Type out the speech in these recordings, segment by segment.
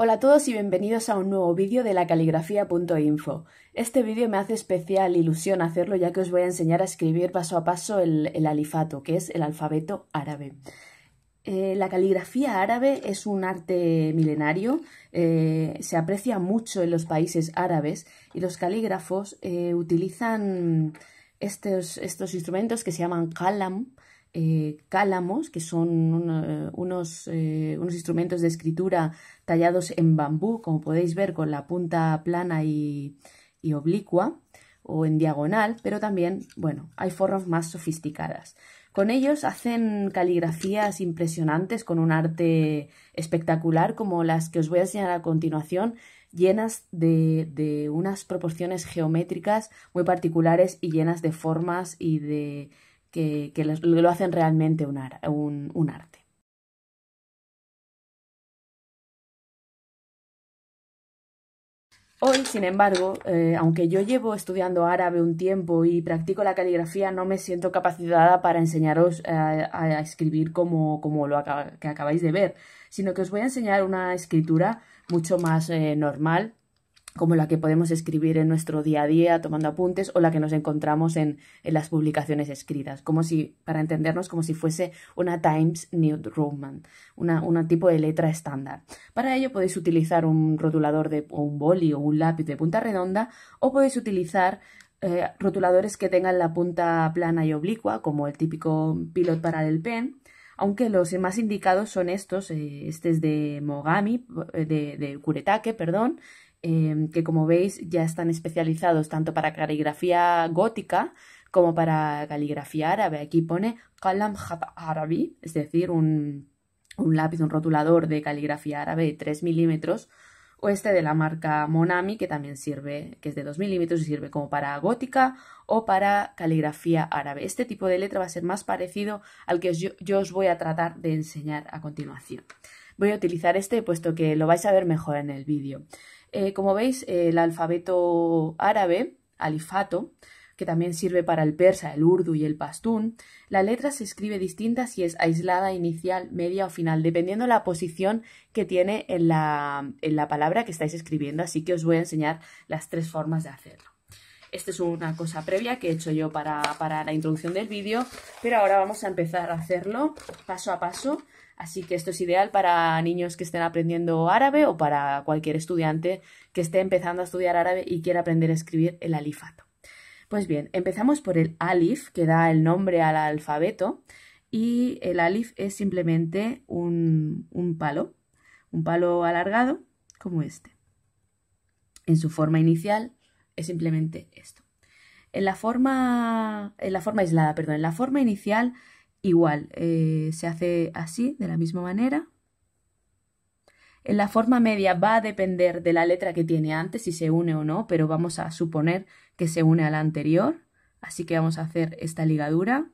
Hola a todos y bienvenidos a un nuevo vídeo de la caligrafía.info. Este vídeo me hace especial ilusión hacerlo ya que os voy a enseñar a escribir paso a paso el, alifato, que es el alfabeto árabe. Eh, la caligrafía árabe es un arte milenario, eh, se aprecia mucho en los países árabes y los calígrafos eh, utilizan estos, estos, instrumentos que se llaman kalam, eh, cálamos, que son eh, unos, eh, unos, instrumentos de escritura tallados en bambú, como podéis ver, con la punta plana y, oblicua o en diagonal, pero también, bueno, hay formas más sofisticadas. Con ellos hacen caligrafías impresionantes con un arte espectacular como las que os voy a enseñar a continuación, llenas de unas proporciones geométricas muy particulares y llenas de formas y de, que, lo hacen realmente un, arte. Hoy, sin embargo, eh, aunque yo llevo estudiando árabe un tiempo y practico la caligrafía, no me siento capacitada para enseñaros eh, a, escribir como, lo que acabáis de ver, sino que os voy a enseñar una escritura mucho más eh, normal, como la que podemos escribir en nuestro día a día tomando apuntes o la que nos encontramos en, las publicaciones escritas, como si, para entendernos, como si fuese una Times New Roman, un tipo de letra estándar. Para ello podéis utilizar un rotulador de, o un boli o un lápiz de punta redonda o podéis utilizar eh, rotuladores que tengan la punta plana y oblicua, como el típico Pilot el Pen, aunque los más indicados son estos, eh, este es de Mogami, eh, de, de Kuretake, perdón, Em, que como veis ya están especializados tanto para caligrafía gótica como para caligrafía árabe. Aquí pone kalam hat Arabi, es decir, un, lápiz, un rotulador de caligrafía árabe de 3 milímetros, o este de la marca Monami, que también sirve, que es de 2 milímetros y sirve como para gótica o para caligrafía árabe. Este tipo de letra va a ser más parecido al que yo os voy a tratar de enseñar a continuación. Voy a utilizar este puesto que lo vais a ver mejor en el vídeo. Eh, como veis, el alfabeto árabe, alifato, que también sirve para el persa, el urdu y el pastún, la letra se escribe distinta si es aislada, inicial, media o final, dependiendo la posición que tiene en la, palabra que estáis escribiendo. Así que os voy a enseñar las tres formas de hacerlo. Esta es una cosa previa que he hecho yo para, para la introducción del vídeo, pero ahora vamos a empezar a hacerlo paso a paso Así que esto es ideal para niños que estén aprendiendo árabe o para cualquier estudiante que esté empezando a estudiar árabe y quiera aprender a escribir el alifato. Pues bien, empezamos por el alif, que da el nombre al alfabeto, y el alif es simplemente un, palo, un palo alargado como este. En su forma inicial es simplemente esto. En la forma, en la forma aislada, perdón, en la forma inicial Igual, eh, se hace así, de la misma manera. En la forma media va a depender de la letra que tiene antes, si se une o no, pero vamos a suponer que se une a la anterior. Así que vamos a hacer esta ligadura.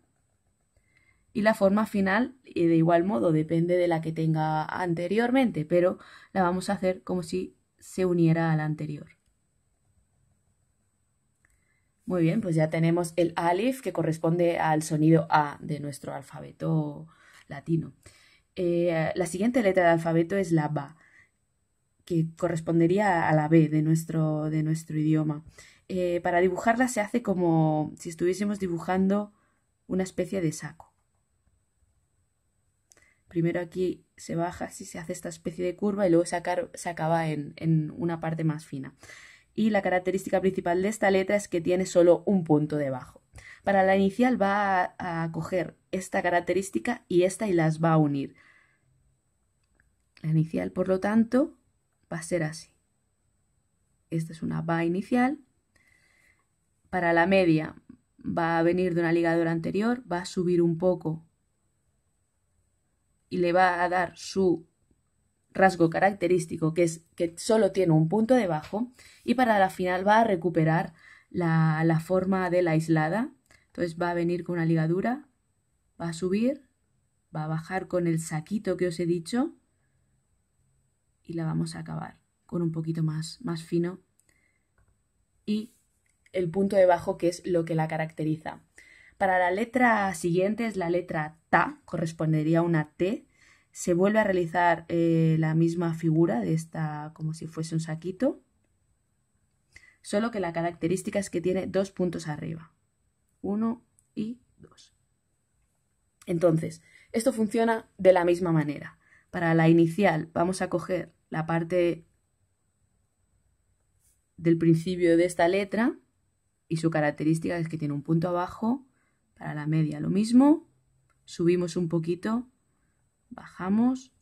Y la forma final, eh, de igual modo, depende de la que tenga anteriormente, pero la vamos a hacer como si se uniera a la anterior. Muy bien, pues ya tenemos el alif que corresponde al sonido A de nuestro alfabeto latino. Eh, la siguiente letra del alfabeto es la ba, que correspondería a la B de nuestro, de nuestro idioma. Eh, para dibujarla se hace como si estuviésemos dibujando una especie de saco. Primero aquí se baja, si se hace esta especie de curva y luego se, acaba en una parte más fina y la característica principal de esta letra es que tiene solo un punto debajo. Para la inicial va a, coger esta característica y esta y las va a unir. La inicial, por lo tanto, va a ser así. Esta es una va inicial. Para la media va a venir de una ligadura anterior, va a subir un poco y le va a dar su rasgo característico que es que solo tiene un punto debajo y para la final va a recuperar la, la forma de la aislada. Entonces va a venir con una ligadura, va a subir, va a bajar con el saquito que os he dicho y la vamos a acabar con un poquito más, más fino y el punto debajo que es lo que la caracteriza. Para la letra siguiente es la letra TA, correspondería a una T se vuelve a realizar eh, la misma figura de esta como si fuese un saquito, solo que la característica es que tiene dos puntos arriba, uno y dos. Entonces, esto funciona de la misma manera. Para la inicial vamos a coger la parte del principio de esta letra y su característica es que tiene un punto abajo, para la media lo mismo, subimos un poquito bajamos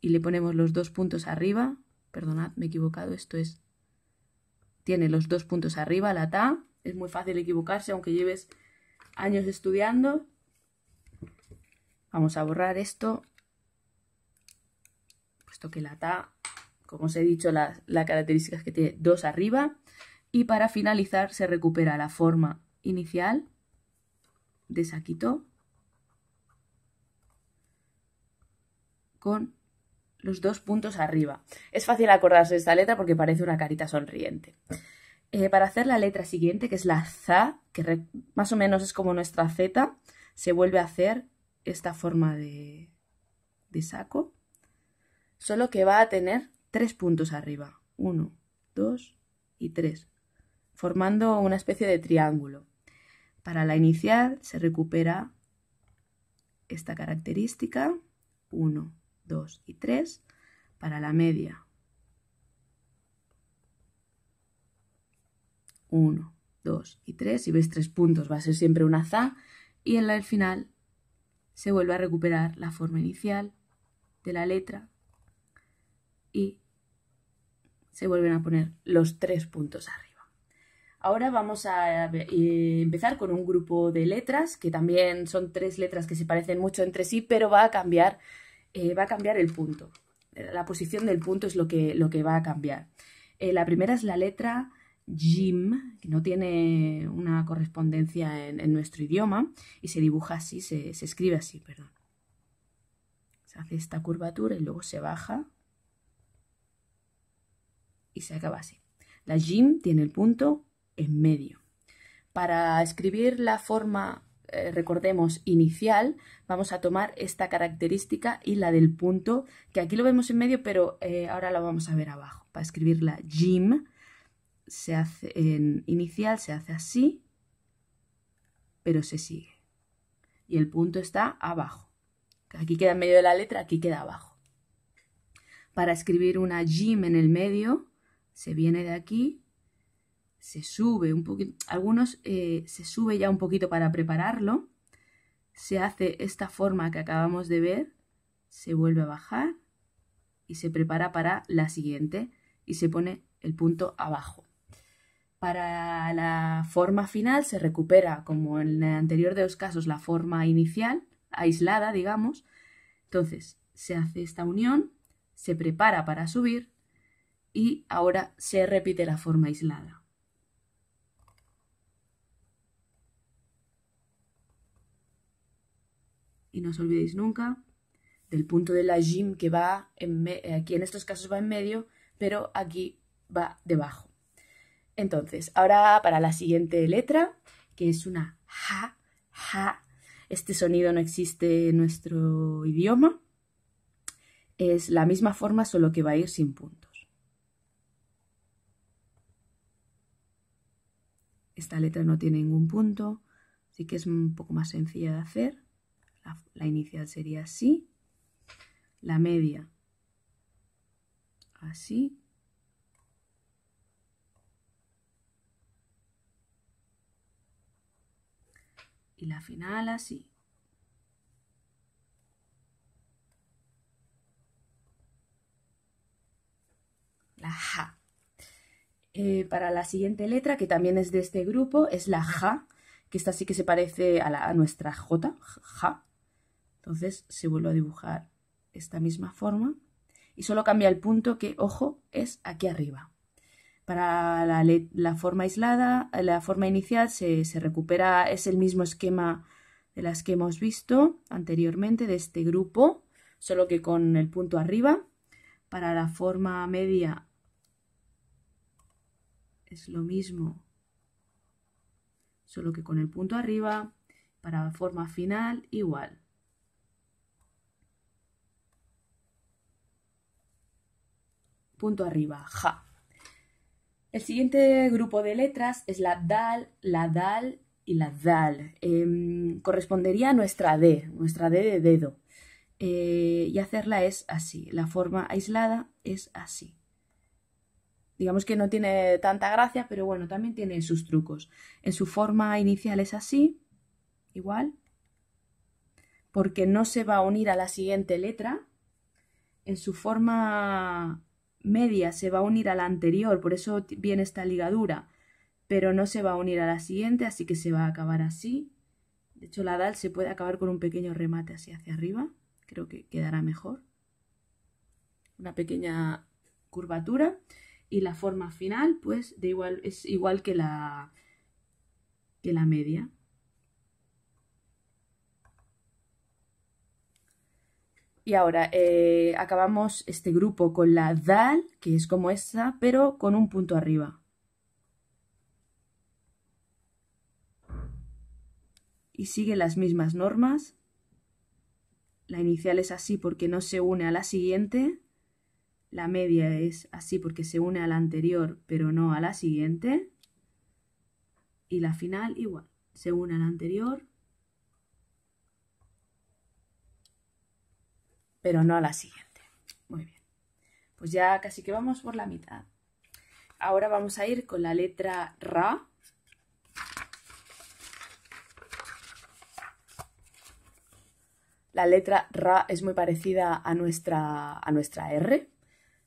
y le ponemos los dos puntos arriba. Perdonad, me he equivocado, esto es... Tiene los dos puntos arriba la TA. Es muy fácil equivocarse aunque lleves años estudiando. Vamos a borrar esto, puesto que la TA, como os he dicho, la, característica es que tiene dos arriba. Y para finalizar se recupera la forma inicial de saquito con los dos puntos arriba. Es fácil acordarse de esta letra porque parece una carita sonriente. Eh, para hacer la letra siguiente, que es la Z, que más o menos es como nuestra z, se vuelve a hacer esta forma de, de saco, solo que va a tener tres puntos arriba. Uno, dos y tres, formando una especie de triángulo. Para la inicial se recupera esta característica. Uno, 2 y 3 para la media 1, 2 y 3. Si ves tres puntos va a ser siempre una za y en el final se vuelve a recuperar la forma inicial de la letra y se vuelven a poner los tres puntos arriba. Ahora vamos a empezar con un grupo de letras que también son tres letras que se parecen mucho entre sí, pero va a cambiar eh, va a cambiar el punto. La posición del punto es lo que, lo que va a cambiar. Eh, la primera es la letra Jim, que no tiene una correspondencia en, nuestro idioma, y se dibuja así, se, se escribe así, perdón. Se hace esta curvatura y luego se baja y se acaba así. La Jim tiene el punto en medio. Para escribir la forma eh, recordemos, inicial, vamos a tomar esta característica y la del punto, que aquí lo vemos en medio, pero eh, ahora la vamos a ver abajo. Para escribir la Jim, se hace en inicial, se hace así, pero se sigue. Y el punto está abajo. Aquí queda en medio de la letra, aquí queda abajo. Para escribir una Jim en el medio, se viene de aquí se sube un poquito, algunos eh, se sube ya un poquito para prepararlo, se hace esta forma que acabamos de ver, se vuelve a bajar y se prepara para la siguiente y se pone el punto abajo. Para la forma final se recupera, como en el anterior de los casos, la forma inicial, aislada, digamos. Entonces, se hace esta unión, se prepara para subir y ahora se repite la forma aislada. y no os olvidéis nunca del punto de la jim que va en aquí en estos casos va en medio, pero aquí va debajo. Entonces, ahora para la siguiente letra, que es una ja, ja. Este sonido no existe en nuestro idioma. Es la misma forma, solo que va a ir sin puntos. Esta letra no tiene ningún punto, así que es un poco más sencilla de hacer. La, inicial sería así. La media así. Y la final así. La ja. Eh, para la siguiente letra, que también es de este grupo, es la ja, que esta sí que se parece a, la, a nuestra J, ja, entonces se vuelve a dibujar esta misma forma y solo cambia el punto que, ojo, es aquí arriba. Para la, forma aislada, la forma inicial se, se recupera, es el mismo esquema de las que hemos visto anteriormente de este grupo, solo que con el punto arriba. Para la forma media es lo mismo, solo que con el punto arriba. Para la forma final igual, punto arriba, ja. El siguiente grupo de letras es la dal, la dal y la dal. Em, correspondería a nuestra D, nuestra D de dedo. Eh, y hacerla es así. La forma aislada es así. Digamos que no tiene tanta gracia, pero bueno, también tiene sus trucos. En su forma inicial es así, igual, porque no se va a unir a la siguiente letra. En su forma media se va a unir a la anterior, por eso viene esta ligadura, pero no se va a unir a la siguiente, así que se va a acabar así. De hecho, la dal se puede acabar con un pequeño remate así hacia arriba, creo que quedará mejor. Una pequeña curvatura y la forma final pues de igual, es igual que la, que la media. Y ahora, eh, acabamos este grupo con la dal, que es como esta, pero con un punto arriba. Y sigue las mismas normas. La inicial es así porque no se une a la siguiente. La media es así porque se une a la anterior, pero no a la siguiente. Y la final igual, se une a la anterior, pero no a la siguiente. Muy bien. Pues ya casi que vamos por la mitad. Ahora vamos a ir con la letra Ra. La letra Ra es muy parecida a nuestra, a nuestra R,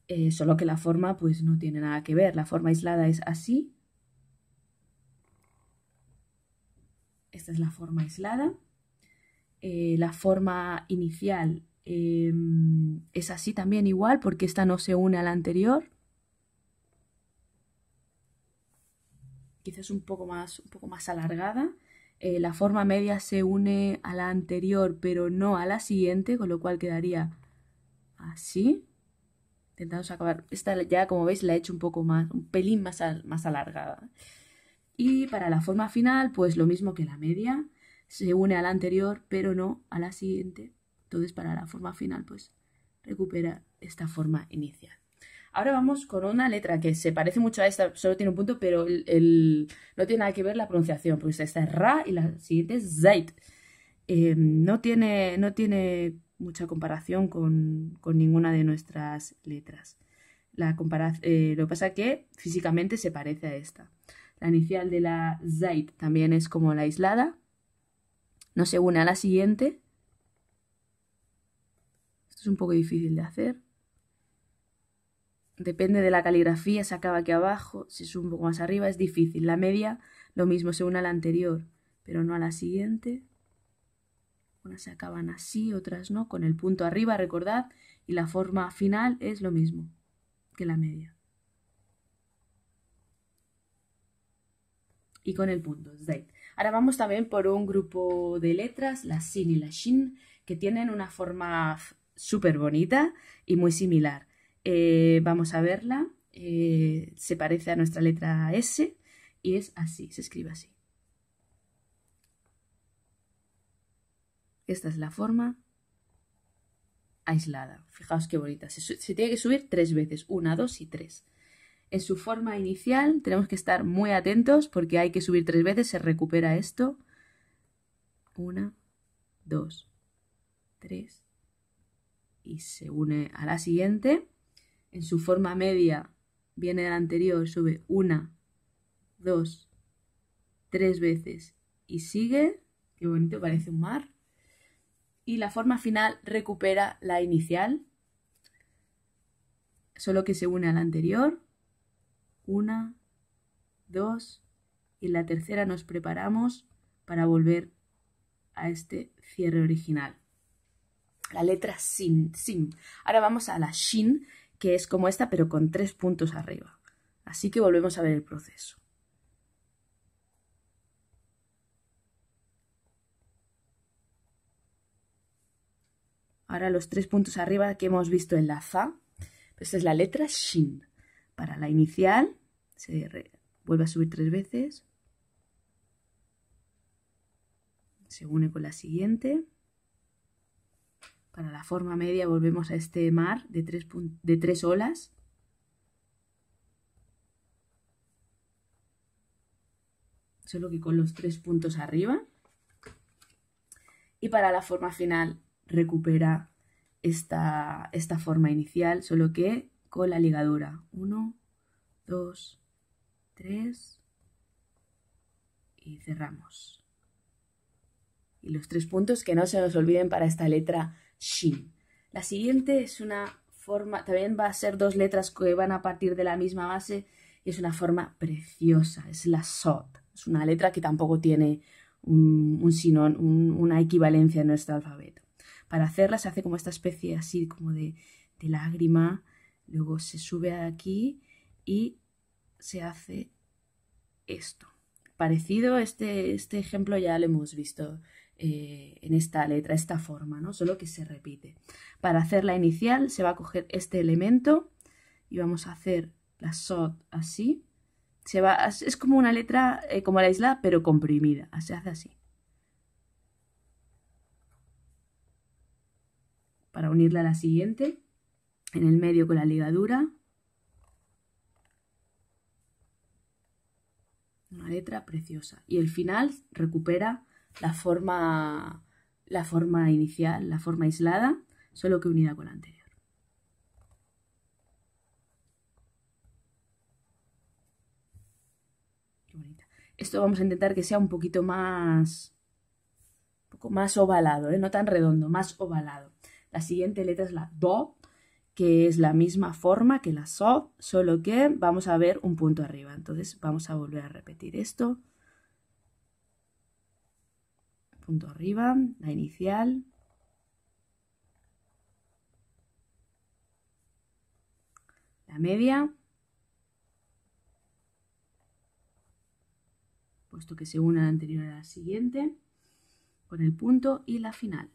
eh, solo que la forma pues no tiene nada que ver. La forma aislada es así. Esta es la forma aislada. Eh, la forma inicial Em, es así también igual porque esta no se une a la anterior. Quizás un poco más, un poco más alargada. Eh, la forma media se une a la anterior pero no a la siguiente, con lo cual quedaría así. Intentamos acabar. Esta ya como veis la he hecho un poco más, un pelín más, más alargada. Y para la forma final pues lo mismo que la media. Se une a la anterior pero no a la siguiente entonces, para la forma final, pues recupera esta forma inicial. Ahora vamos con una letra que se parece mucho a esta, solo tiene un punto, pero el, no tiene nada que ver la pronunciación, Pues esta es Ra y la siguiente es Zait. Em, no, tiene, no tiene mucha comparación con, ninguna de nuestras letras. Eh, lo que pasa es que físicamente se parece a esta. La inicial de la Zait también es como la aislada, no se une a la siguiente, es un poco difícil de hacer. Depende de la caligrafía, se acaba aquí abajo, si es un poco más arriba es difícil. La media lo mismo se une a la anterior, pero no a la siguiente. Unas se acaban así, otras no, con el punto arriba, recordad, y la forma final es lo mismo que la media. Y con el punto, Ahora vamos también por un grupo de letras, la Sin y la Shin, que tienen una forma súper bonita y muy similar. Eh, vamos a verla. Eh, se parece a nuestra letra S y es así, se escribe así. Esta es la forma aislada. Fijaos qué bonita. Se, se, tiene que subir tres veces, una, dos y tres. En su forma inicial tenemos que estar muy atentos porque hay que subir tres veces, se recupera esto. Una, dos, tres y se une a la siguiente. En su forma media viene la anterior, sube una, dos, tres veces y sigue. Qué bonito, parece un mar. Y la forma final recupera la inicial, solo que se une a la anterior. Una, dos, y en la tercera nos preparamos para volver a este cierre original la letra sin, sin. Ahora vamos a la shin, que es como esta, pero con tres puntos arriba. Así que volvemos a ver el proceso. Ahora los tres puntos arriba que hemos visto en la fa, pues es la letra shin. Para la inicial se vuelve a subir tres veces, se une con la siguiente. Para la forma media volvemos a este mar de tres, de tres olas. Solo que con los tres puntos arriba. Y para la forma final recupera esta, forma inicial, solo que con la ligadura. Uno, dos, tres y cerramos. Y los tres puntos que no se nos olviden para esta letra Shin. La siguiente es una forma, también va a ser dos letras que van a partir de la misma base y es una forma preciosa, es la SOT. Es una letra que tampoco tiene un, sinón, una equivalencia en nuestro alfabeto. Para hacerla se hace como esta especie así como de, lágrima, luego se sube aquí y se hace esto. Parecido, este, este ejemplo ya lo hemos visto eh, en esta letra, esta forma, ¿no? Solo que se repite. Para hacer la inicial se va a coger este elemento y vamos a hacer la SOT así. Se va, es como una letra, eh, como la isla, pero comprimida. Se hace así. Para unirla a la siguiente, en el medio con la ligadura. Una letra preciosa. Y el final recupera la forma, la forma inicial, la forma aislada, solo que unida con la anterior. Esto vamos a intentar que sea un poquito más, poco más ovalado, ¿eh? no tan redondo, más ovalado. La siguiente letra es la do, que es la misma forma que la so, solo que vamos a ver un punto arriba. Entonces vamos a volver a repetir esto punto arriba, la inicial. La media. Puesto que se une la anterior a la siguiente. Con el punto y la final.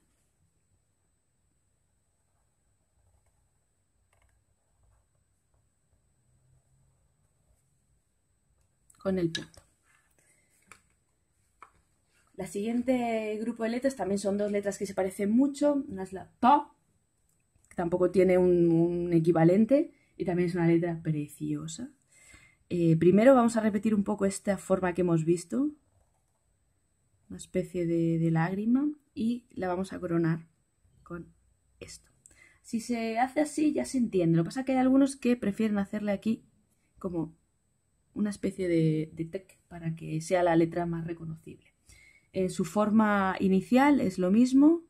Con el punto. La siguiente grupo de letras también son dos letras que se parecen mucho. Una es la PA, que tampoco tiene un, equivalente y también es una letra preciosa. Eh, primero vamos a repetir un poco esta forma que hemos visto, una especie de, lágrima, y la vamos a coronar con esto. Si se hace así ya se entiende, lo que pasa es que hay algunos que prefieren hacerle aquí como una especie de, de tec para que sea la letra más reconocible. En eh, su forma inicial es lo mismo.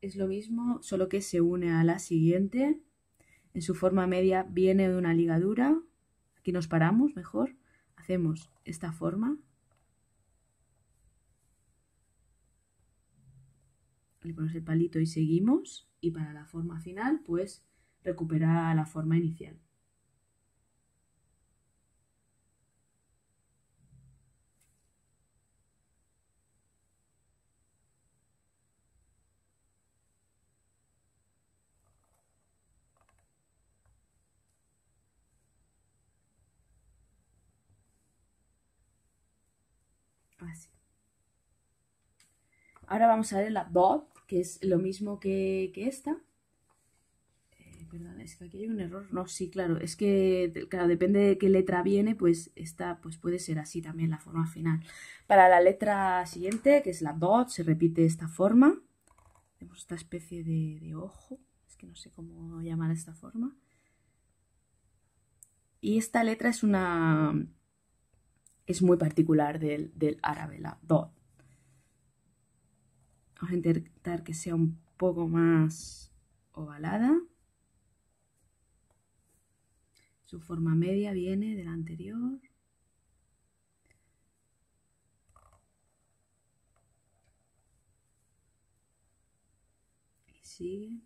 Es lo mismo, solo que se une a la siguiente. En su forma media viene de una ligadura. Aquí nos paramos mejor. Hacemos esta forma. Le ponemos el palito y seguimos. Y para la forma final, pues recupera la forma inicial. Ahora vamos a ver la dot, que es lo mismo que, esta. Eh, perdón, es que aquí hay un error. No, sí, claro, es que, claro, depende de qué letra viene, pues esta pues puede ser así también la forma final. Para la letra siguiente, que es la dot, se repite esta forma. Tenemos esta especie de, ojo, es que no sé cómo llamar esta forma. Y esta letra es una... es muy particular del, del árabe, la dot. Vamos a intentar que sea un poco más ovalada. Su forma media viene de la anterior. Y sigue.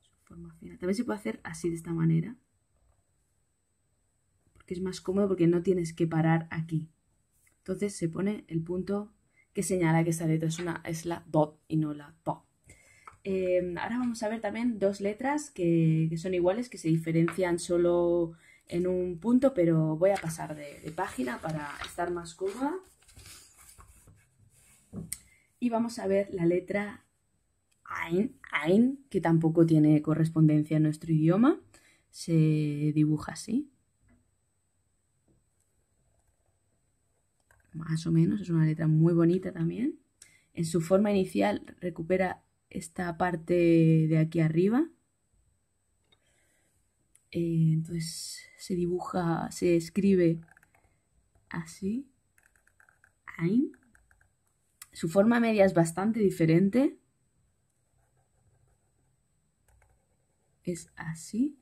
Su forma fina También se puede hacer así de esta manera. Porque es más cómodo porque no tienes que parar aquí. Entonces se pone el punto que señala que esta letra es, una, es la dot y no la po. Em, ahora vamos a ver también dos letras que, son iguales, que se diferencian solo en un punto, pero voy a pasar de, página para estar más curva. Y vamos a ver la letra ein, ein, que tampoco tiene correspondencia en nuestro idioma. Se dibuja así, más o menos, es una letra muy bonita también. En su forma inicial recupera esta parte de aquí arriba. Eh, entonces se dibuja, se escribe así. Su forma media es bastante diferente. Es así.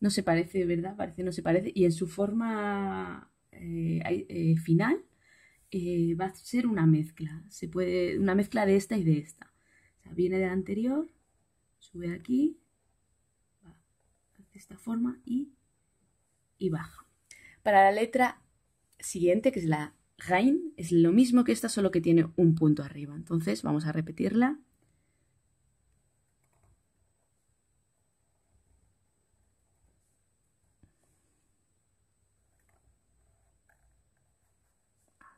No se parece, ¿verdad? Parece, no se parece. Y en su forma eh, eh, final eh, va a ser una mezcla. Se puede, una mezcla de esta y de esta. viene de viene anterior, sube aquí, va, esta forma y, y baja. Para la letra siguiente, que es la Rain, es lo mismo que esta, solo que tiene un punto arriba. Entonces vamos a repetirla.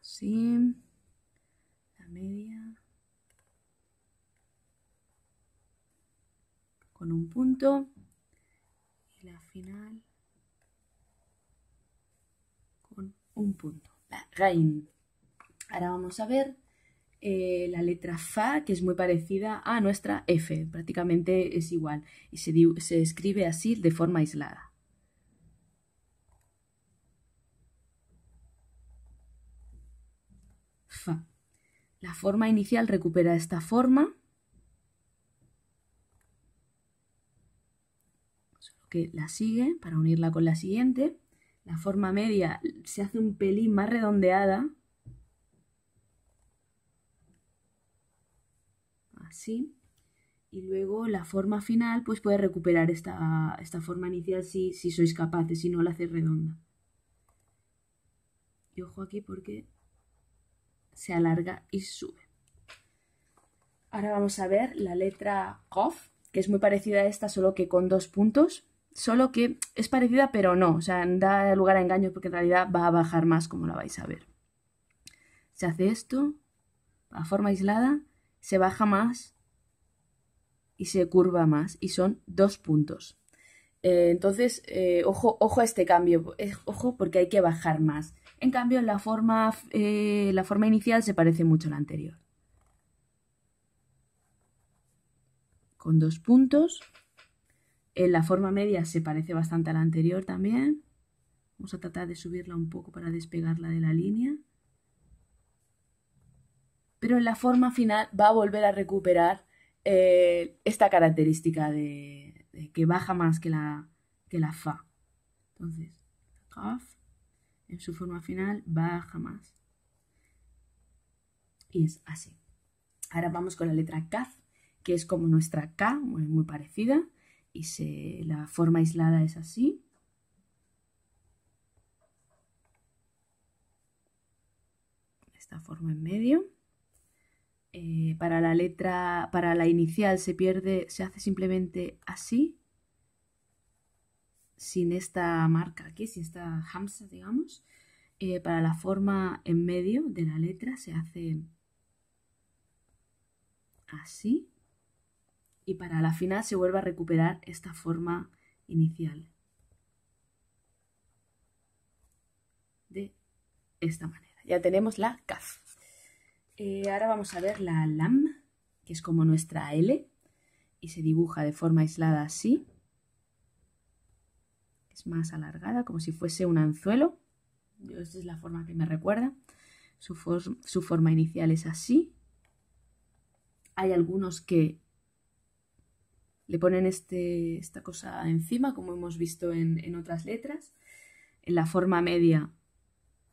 sí la media, con un punto y la final con un punto. La rain. Ahora vamos a ver eh, la letra Fa, que es muy parecida a nuestra F, prácticamente es igual y se, se escribe así de forma aislada. La forma inicial recupera esta forma. Solo que la sigue para unirla con la siguiente. La forma media se hace un pelín más redondeada. Así. Y luego la forma final pues puede recuperar esta, forma inicial si, si sois capaces, si no la hacéis redonda. Y ojo aquí porque se alarga y sube. Ahora vamos a ver la letra off que es muy parecida a esta, solo que con dos puntos. Solo que es parecida, pero no. O sea, da lugar a engaños porque en realidad va a bajar más, como la vais a ver. Se hace esto, a forma aislada, se baja más y se curva más. Y son dos puntos. Eh, entonces, eh, ojo, ojo a este cambio. Eh, ojo porque hay que bajar más. En cambio, la forma, eh, la forma inicial se parece mucho a la anterior. Con dos puntos. En la forma media se parece bastante a la anterior también. Vamos a tratar de subirla un poco para despegarla de la línea. Pero en la forma final va a volver a recuperar eh, esta característica de, que baja más que la, la fa. Entonces, en su forma final baja más. Y es así. Ahora vamos con la letra K, que es como nuestra K, muy, muy parecida, y la forma aislada es así. Esta forma en medio. Eh, para la letra, para la inicial se pierde, se hace simplemente así, sin esta marca aquí, sin esta hamsa, digamos, eh, para la forma en medio de la letra se hace así y para la final se vuelve a recuperar esta forma inicial de esta manera. Ya tenemos la kaf. Eh, ahora vamos a ver la lam, que es como nuestra L y se dibuja de forma aislada así es más alargada, como si fuese un anzuelo. Esta es la forma que me recuerda. Su, forma inicial es así. Hay algunos que le ponen este, esta cosa encima, como hemos visto en, en otras letras. En la forma media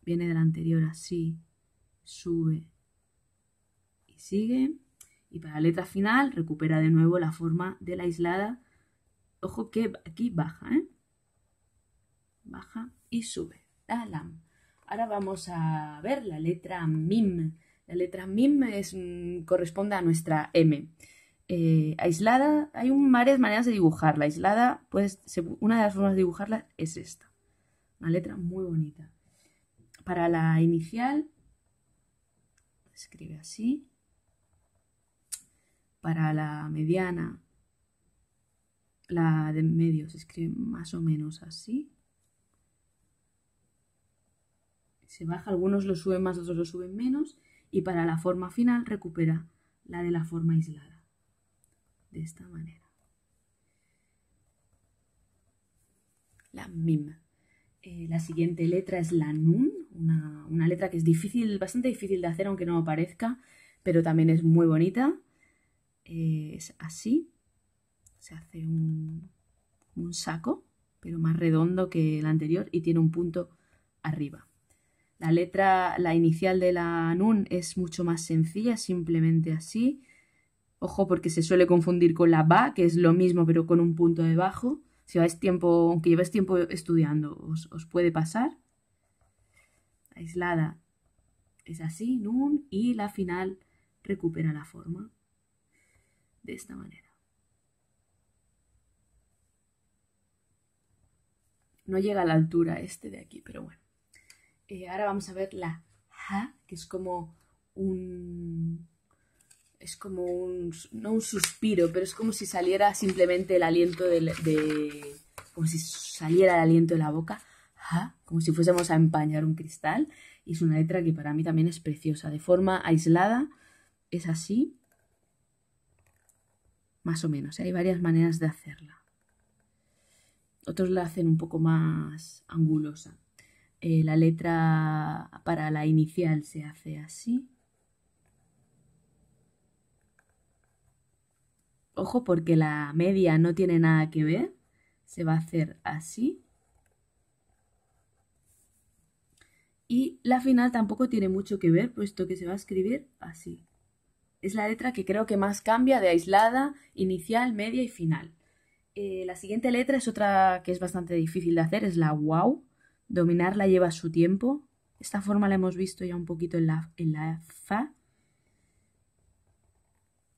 viene de la anterior así, sube y sigue. Y para la letra final recupera de nuevo la forma de la aislada. Ojo que aquí baja, ¿eh? baja y sube. Ahora vamos a ver la letra mim. La letra mim mm, corresponde a nuestra M. Eh, aislada, hay un, varias maneras de dibujarla. Aislada, pues una de las formas de dibujarla es esta. Una letra muy bonita. Para la inicial, escribe así. Para la mediana, la de medio se escribe más o menos así. se baja, algunos lo suben más, otros lo suben menos, y para la forma final recupera la de la forma aislada. De esta manera. La mim. Eh, la siguiente letra es la nun, una, letra que es difícil, bastante difícil de hacer, aunque no aparezca. pero también es muy bonita. Eh, es así. Se hace un saco, pero más redondo que el anterior, y tiene un punto arriba. La letra, la inicial de la Nun es mucho más sencilla, simplemente así. Ojo porque se suele confundir con la Ba, que es lo mismo pero con un punto debajo. Si vais tiempo, aunque tiempo estudiando, os, os puede pasar. Aislada es así, Nun, y la final recupera la forma de esta manera. No llega a la altura este de aquí, pero bueno. Eh, ahora vamos a ver la ja, que es como un... Es como un... No un suspiro, pero es como si saliera simplemente el aliento de... como si saliera el aliento de la boca. Ja, como si fuésemos a empañar un cristal. Y es una letra que para mí también es preciosa. De forma aislada, es así. Más o menos. ¿eh? Hay varias maneras de hacerla. Otros la hacen un poco más angulosa. Eh, la letra para la inicial se hace así. Ojo porque la media no tiene nada que ver. Se va a hacer así. Y la final tampoco tiene mucho que ver, puesto que se va a escribir así. Es la letra que creo que más cambia de aislada, inicial, media y final. Eh, la siguiente letra es otra que es bastante difícil de hacer, es la wow Dominarla lleva su tiempo. Esta forma la hemos visto ya un poquito en la, en la Fa.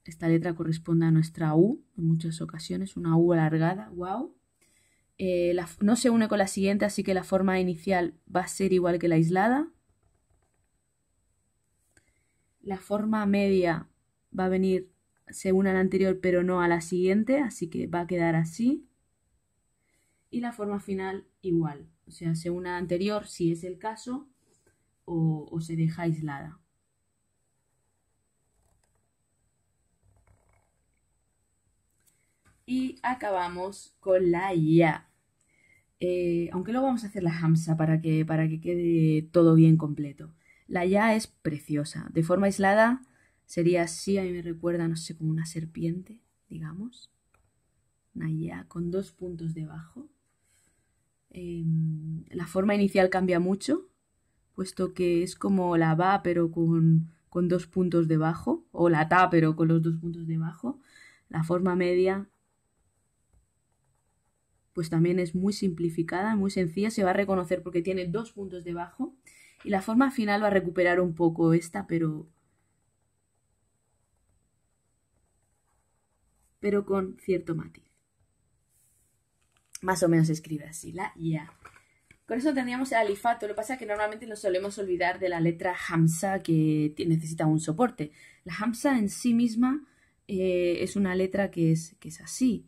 Esta letra corresponde a nuestra U en muchas ocasiones, una U alargada, wow. Eh, no se une con la siguiente, así que la forma inicial va a ser igual que la aislada. La forma media va a venir, se une a la anterior, pero no a la siguiente, así que va a quedar así. Y la forma final igual se hace una anterior si es el caso o, se deja aislada. Y acabamos con la ya. Eh, aunque luego vamos a hacer la hamsa para que, para que quede todo bien completo. La ya es preciosa. De forma aislada sería así, a mí me recuerda, no sé, como una serpiente, digamos. Una ya con dos puntos debajo. Em, la forma inicial cambia mucho, puesto que es como la va pero con, dos puntos debajo, o la ta pero con los dos puntos debajo. La forma media pues también es muy simplificada, muy sencilla, se va a reconocer porque tiene dos puntos debajo. Y la forma final va a recuperar un poco esta, pero... pero con cierto matiz más o menos se escribe así, la ya. Con eso tendríamos el alifato. Lo que pasa es que normalmente nos solemos olvidar de la letra hamsa que necesita un soporte. La hamsa en sí misma eh, es una letra que es, que es así.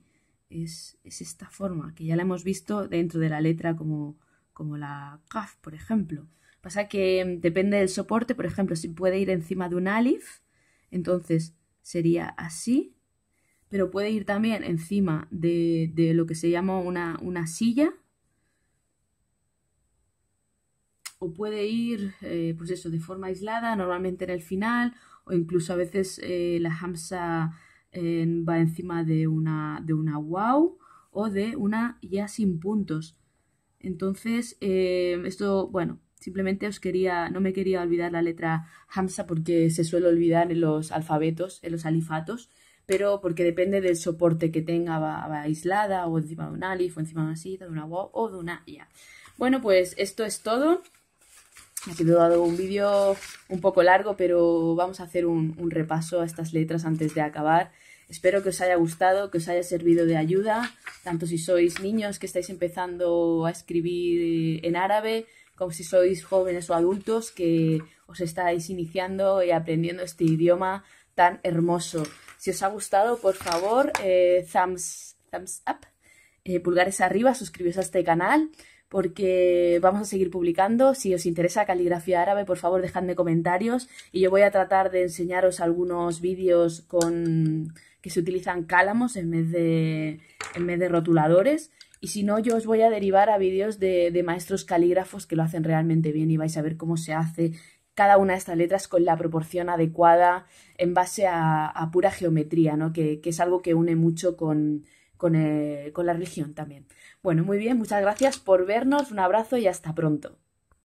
Es, es, esta forma, que ya la hemos visto dentro de la letra como, como la kaf, por ejemplo. Pasa que mm, depende del soporte, por ejemplo, si puede ir encima de un alif, entonces sería así pero puede ir también encima de, lo que se llama una, silla. O puede ir, eh, pues eso, de forma aislada, normalmente en el final, o incluso a veces eh, la hamsa eh, va encima de una, de una wow o de una ya sin puntos. Entonces, esto, bueno, simplemente os quería, no me quería olvidar la letra hamsa porque se suele olvidar en los alfabetos, en los alifatos pero porque depende del soporte que tenga, va, aislada o encima de un alif o encima de una silla, de una wow, o de una ya Bueno, pues esto es todo. Ha dado un vídeo un poco largo, pero vamos a hacer un repaso a estas letras antes de acabar. Espero que os haya gustado, que os haya servido de ayuda, tanto si sois niños que estáis empezando a escribir eh, en árabe, como si sois jóvenes o adultos que os estáis iniciando y aprendiendo este idioma tan hermoso. Si os ha gustado, por favor, eh, thumbs, up, eh, pulgares arriba, suscribiros a este canal porque vamos a seguir publicando. Si os interesa caligrafía árabe, por favor, dejadme comentarios y yo voy a tratar de enseñaros algunos vídeos con que se utilizan cálamos en vez de, en vez de rotuladores. Y si no, yo os voy a derivar a vídeos de, de maestros calígrafos que lo hacen realmente bien y vais a ver cómo se hace cada una de estas letras con la proporción adecuada en base a, pura geometría, ¿no? Que, es algo que une mucho eh, con la religión también. Bueno, muy bien, muchas gracias por vernos, un abrazo y hasta pronto.